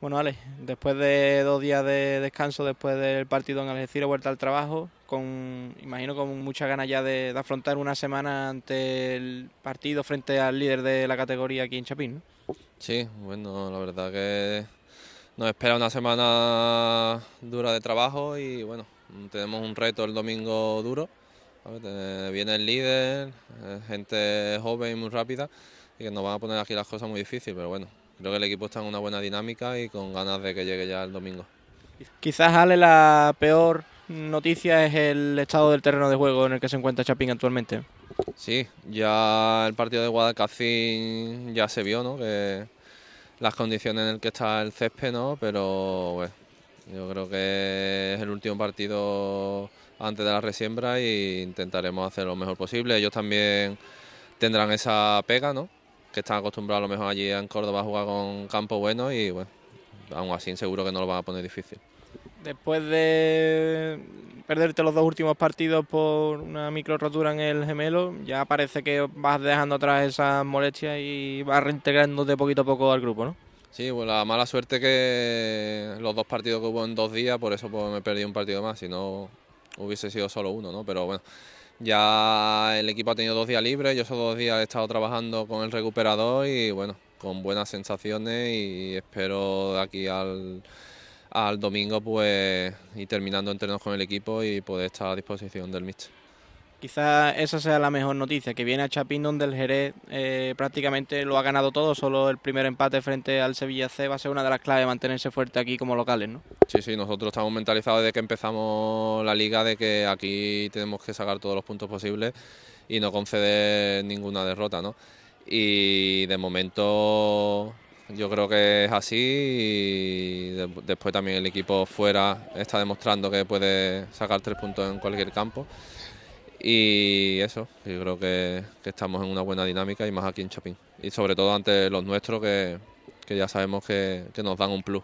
Bueno, Ale, después de dos días de descanso, después del partido en Algeciras, vuelta al trabajo, con, imagino con muchas ganas ya de, afrontar una semana ante el partido frente al líder de la categoría aquí en Chapín. Sí, bueno, la verdad que nos espera una semana dura de trabajo y bueno, tenemos un reto el domingo duro. Viene el líder, eh, gente joven y muy rápida, y que nos van a poner aquí las cosas muy difíciles, pero bueno, Creo que el equipo está en una buena dinámica y con ganas de que llegue ya el domingo. Quizás Ale la peor noticia es el estado del terreno de juego en el que se encuentra Chapín actualmente. Sí, ya el partido de Guadalcacín ya se vio, ¿no? Que las condiciones en las que está el césped, ¿no? Pero bueno, yo creo que es el último partido antes de la resiembra e intentaremos hacer lo mejor posible. Ellos también tendrán esa pega, ¿no? que están acostumbrados a lo mejor allí en Córdoba a jugar con campo bueno y bueno, aún así seguro que no lo van a poner difícil. Después de perderte los dos últimos partidos por una micro rotura en el gemelo, ya parece que vas dejando atrás esas molestias y vas reintegrándote poquito a poco al grupo, ¿no? Sí, pues la mala suerte que los dos partidos que hubo en dos días, por eso pues, me perdí un partido más, si no hubiese sido solo uno, ¿no? Pero bueno, ya el equipo ha tenido dos días libres, yo esos dos días he estado trabajando con el recuperador y bueno, con buenas sensaciones y espero de aquí al, domingo pues ir terminando entrenos con el equipo y poder estar a disposición del míster. Quizás esa sea la mejor noticia, que viene a Chapín donde el Jerez eh, prácticamente lo ha ganado todo, solo el primer empate frente al Sevilla C va a ser una de las claves, de mantenerse fuerte aquí como locales, ¿no? Sí, sí, nosotros estamos mentalizados desde que empezamos la liga de que aquí tenemos que sacar todos los puntos posibles y no conceder ninguna derrota, Y de momento yo creo que es así y después también el equipo fuera está demostrando que puede sacar tres puntos en cualquier campo. Y eso, yo creo que, estamos en una buena dinámica y más aquí en Chapín. Y sobre todo ante los nuestros que, ya sabemos que nos dan un plus.